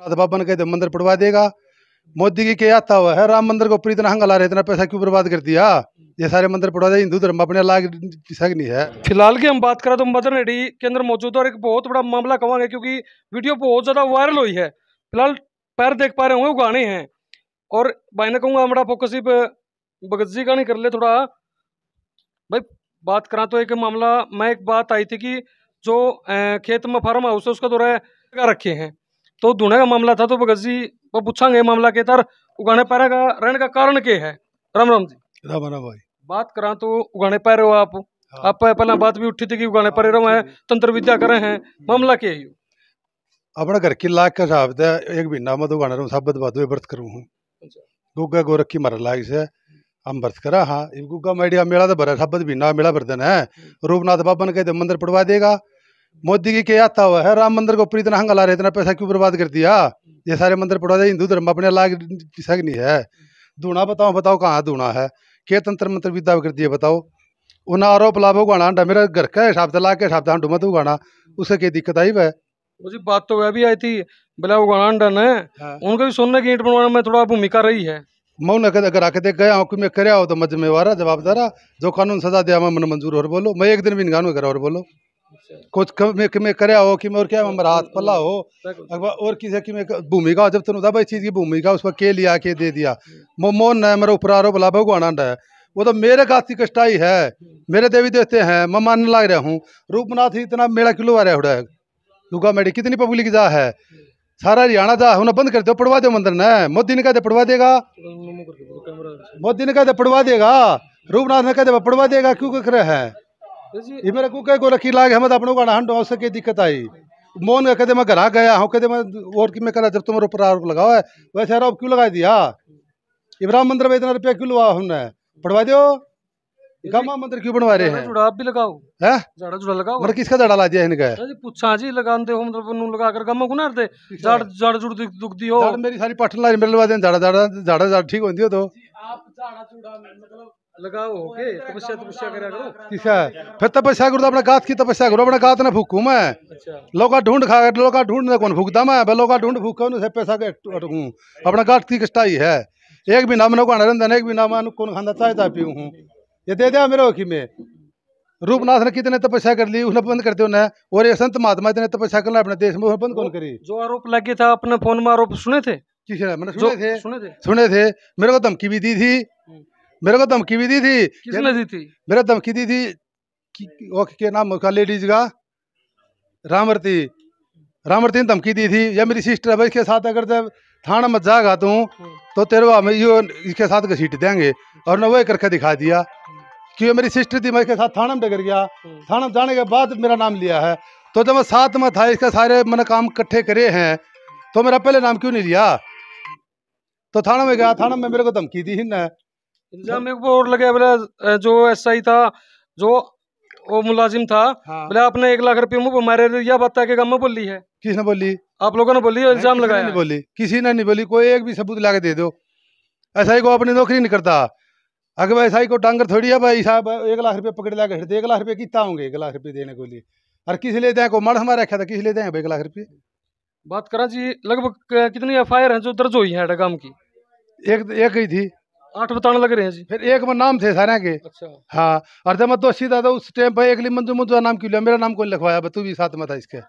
नाथ बाबा ने कहते मंदिर पढ़वा देगा मोदी की क्या आता हुआ है राम मंदिर को ऊपर इतना हंगा ला रहे इतना पैसा क्यों बर्बाद कर दिया ये सारे मंदिर पड़ा दे हिंदू धर्म अपने लाग नहीं है फिलहाल की हम बात करें तो मदर नेडी के अंदर मौजूद और एक बहुत बड़ा मामला कहेंगे क्योंकि वीडियो बहुत ज़्यादा वायरल हुई है फिलहाल पैर देख पा रहे होंगे गाने हैं और भाई ने कहूंगा हमारा फोकस ही भगत जी का नहीं कर ले थोड़ा भाई बात करा तो एक मामला मैं एक बात आई थी कि जो खेत में फार्म हाउस है उसका थोड़ा रखे हैं तो दूने का मामला था तो भगत वो पूछांगे मामला के तर उगाने पैरा का रहने का कारण क्या है राम राम जी राम राम भाई बात करा तो उगाने पैर हो आप हाँ। आप पहला बात भी उठी थी कि उगाने पर रहा है तंत्र विद्या करे हैं मामला क्या है अपना घर की लाख का साहब था एक महीना मत उगाने रहा साबत बात व्रत करूँ हूँ अच्छा। गुग्गा गोरख की लाग से हम व्रत करा हाँ गुग्गा मेडिया मेला तो भरा साबत महीना मेला भर है हम्म। रूपनाथ बाबा ने कहते मंदिर पढ़वा देगा मोदी की क्या आता हुआ है राम मंदिर को पूरी तरह हंगला रहे इतना पैसा क्यों बर्बाद कर दिया ये सारे मंदिर पड़ा था हिंदू धर्म अपने लाग सक नहीं है धूना बताओ बताओ कहाँ धूना है के तंत्र मंत्र विद्या कर दिए बताओ उन्हें आरोप लाभ उगाना अंडा मेरा घर का हिसाब से ला के हिसाब से अंडू मत उगाना उसे क्या दिक्कत आई वह मुझे बात तो वह भी आई थी बोला उगाना अंडा न हाँ। उनको भी सुनने की ईंट बनवाने में थोड़ा भूमिका रही है मऊ ने अगर आके देख गया हूँ कि मैं करे कर तो मैं जिम्मेवार जवाबदारा जो कानून सजा दिया मैं मन मंजूर और बोलो मैं एक दिन भी इन गानू करा और बोलो कुछ कर कमे करया हो कि और क्या पला हो और किसी भूमिका जब तेन इस चीज़ की भूमिका उस पर के लिया के दे दिया मोमो हम्म। न मेरा उपरारो भला भगवाना है वो तो मेरे गाथी कष्टाई है हम्म। मेरे देवी देवते हैं मैं मानने लग रहा हूँ रूपनाथ ही इतना मेला किलो आ रहा है दुगा मेडी कितनी पब्लिक जा है हम्म। सारा हरियाणा जा उन्हें बंद कर दो पढ़वा दो मंदिर ने मोदी ने कहते पढ़वा देगा मोदी ने कहते पढ़वा देगा रूपनाथ ने कह दे पढ़वा देगा क्यों कह रहे हैं इमें को कई गोरखी लाग हम अपनों का हंड और से दिक्कत आई मोन कदे मैं घरा गया हूँ कदे मैं वोट की मैं करा जब तुम्हारे ऊपर आरोप लगाओ है वैसे आरोप क्यों लगा दिया इब्राहिम मंदिर में इतना रुपया क्यों लगा हमने पढ़वा दो गामा मंदिर क्यों बनवा रहे हैं जुड़ा आप भी लगाओ है झाड़ा जुड़ा लगाओ मतलब किसका झाड़ा ला दिया इनका जी पूछा जी लगाते हो मतलब नु लगा कर गामा को दे झाड़ झाड़ जुड़ दुखदी हो मेरी सारी पठन ला मेरे दे झाड़ा झाड़ा झाड़ा झाड़ ठीक होंदी हो तो आप झाड़ा जुड़ा मतलब लगाओ तपस्या तपस्या करो ठीक है फिर तपस्या करो गात की तपस्या करो गात ने मैं अच्छा लोका ढूंढ खा लोका ढूंढ कौन मैं लोका ढूंढ पैसा के अटकू अपना गात की कष्टाई है एक भी नाम एक भी नाम चाय पीऊ ये दे मेरे ओखी में रूपनाथ ने कितने तपस्या कर ली उसने बंद करते उन्हें और ये संत महात्मा इतने तपस्या करना अपने देश में बंद कौन करी जो आरोप लगे था अपने फोन में आरोप सुने थे सुने थे सुने थे मेरे को धमकी भी दी थी हम्म। मेरे को धमकी भी दी थी किसने दी थी मेरे धमकी दी थी वो नाम का लेडीज का रामवर्ती रामवर्ती ने धमकी दी थी या मेरी सिस्टर है इसके साथ अगर जब थाना मत जागा तू तो तेरे हम यो इसके साथ घसीट देंगे और वो वही करके दिखा दिया कि मेरी सिस्टर थी मैं इसके साथ थाना में डगर गया थाना जाने के बाद मेरा नाम लिया है तो जब मैं साथ में था इसके सारे मैंने काम इकट्ठे करे हैं तो मेरा पहले नाम क्यों नहीं लिया तो थाना में गया थाना में मेरे को धमकी दी ही ना इल्जाम एक और लगे बोला जो एस आई था जो वो मुलाजिम था हाँ। आपने एक लाख रुपये मारे यह बता के गम में बोली है किसने बोली आप लोगों ने बोली इल्जाम लगाया नहीं बोली किसी ने नहीं बोली कोई एक भी सबूत ला के दे दो एस आई को अपनी नौकरी नहीं करता अगर एस आई को डांगर थोड़ी है भाई साहब एक लाख रुपये पकड़ लाके हटते एक लाख रुपये कितना होंगे एक लाख रुपये देने को लिए और किस ले दें को मर हमारा रखा था किस ले दें भाई एक लाख रुपये बात करा जी लगभग कितनी एफ आई आर है जो दर्ज हुई है डगाम की एक एक ही थी आठ बताने लग रहे हैं जी फिर एक में नाम थे सारे के अच्छा हाँ और मत दो दोषी था तो उस टाइम पर एक मंजू मंजू का नाम क्यों लिया मेरा नाम कौन लिखवाया बतू भी साथ में था इसके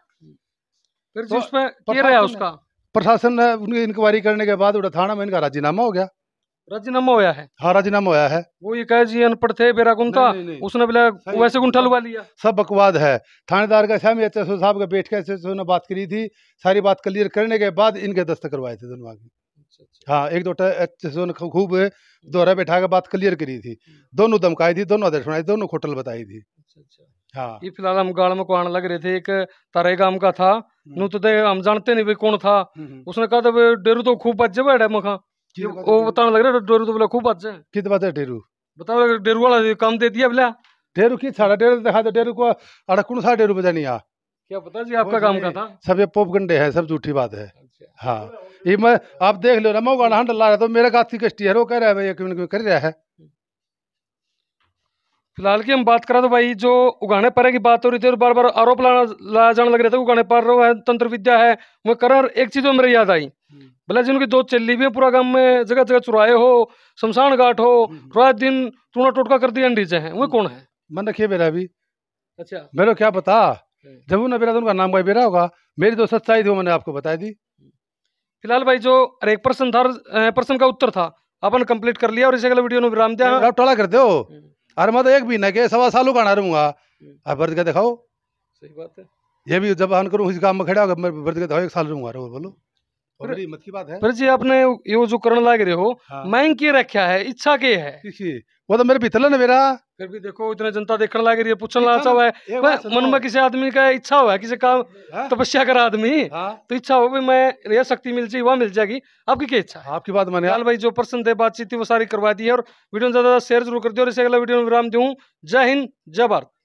फिर तो जिस पे किया रहा उसका प्रशासन ने उनकी इंक्वायरी करने के बाद उड़ा थाना में इनका राजीनामा हो गया राजीनामा होया है हाँ राजीनामा होया है वो ये कहे जी अनपढ़ थे बेरा गुंठा उसने बोला वैसे गुंठा लुगा लिया सब बकवाद है थानेदार का सहम एच साहब का बैठ के ने बात करी थी सारी बात क्लियर करने के बाद इनके दस्तक करवाए थे दोनों की अच्छा, अच्छा। हाँ एक दो एच खूब दोहरा हम्म। बैठा के बात क्लियर करी थी दोनों दमकाई थी दोनों आदर्श बनाई दोनों होटल बताई थी अच्छा, हाँ ये फिलहाल हम गाड़ में को आने लग रहे थे एक तारे गांव का था हम्म। नू तो हम जानते नहीं भाई कौन था हम्म, उसने कहा था डेरू तो खूब बच्चे बैठे मखा वो बताने लग रहा डेरू तो बोला खूब बच्चे कित बात है डेरू बताओ डेरू वाला काम दे दिया बोला डेरू की सारा डेरू दिखा दो डेरू को कौन सा डेरू बजा नहीं आ क्या पता जी आपका काम का था सब ये पोप गंडे है सब झूठी बात है हाँ ये मैं आप देख लो ना मैं गाना हंड ला रहा तो मेरे गाथी कष्टी है वो कह रहा है भाई एक कर रहा है फिलहाल की हम बात करें तो भाई जो उगाने पर की बात हो रही थी और बार बार आरोप लाना लाया जाने लग रहा था उगाने पार है तंत्र विद्या है वो कर एक चीज मेरे याद आई जी उनकी दो चेली भी है पूरा गांव में जगह जगह चुराए हो शमशान घाट हो हम्म, हम्म। रात दिन टूना टोटका कर दिया अंडीजे हैं वो हम्म। कौन है मन रखिए बेरा अभी अच्छा मेरे क्या पता जब ना बेरा तो उनका नाम भाई बेरा होगा मेरी तो सच्चाई थी मैंने आपको बताई दी फिलहाल भाई जो एक प्रश्न था प्रश्न का उत्तर था अपन कंप्लीट कर लिया और इसे अगले वीडियो विराम दिया टोला कर दो हम्म। अरे मैं तो एक भी ना के सवा सालों का नूंगा रहूंगा हम्म। आप वर्द का दिखाओ सही बात है ये भी जब आन करूँ इस काम में खड़ा होगा वर्द का दिखाओ एक साल रहूंगा बोलो मत की बात है पर जी आपने यो जो करण लाग रहे हो हाँ। मैं के रखा है इच्छा के है वो तो मेरे भीतर ना मेरा फिर भी देखो इतना जनता देखने लग रही है पूछने लगा चाहो है मन में किसी आदमी का इच्छा हुआ है किसी काम हाँ। तपस्या करा आदमी हाँ। तो इच्छा हो भी मैं यह शक्ति मिल जाएगी वह मिल जाएगी आपकी क्या इच्छा है आपकी बात लाल भाई जो प्रश्न थे बातचीत थी वो सारी करवा दी है और वीडियो ज्यादा शेयर जरूर कर दिया और इसे अगला वीडियो में विराम दूँ जय हिंद जय भारत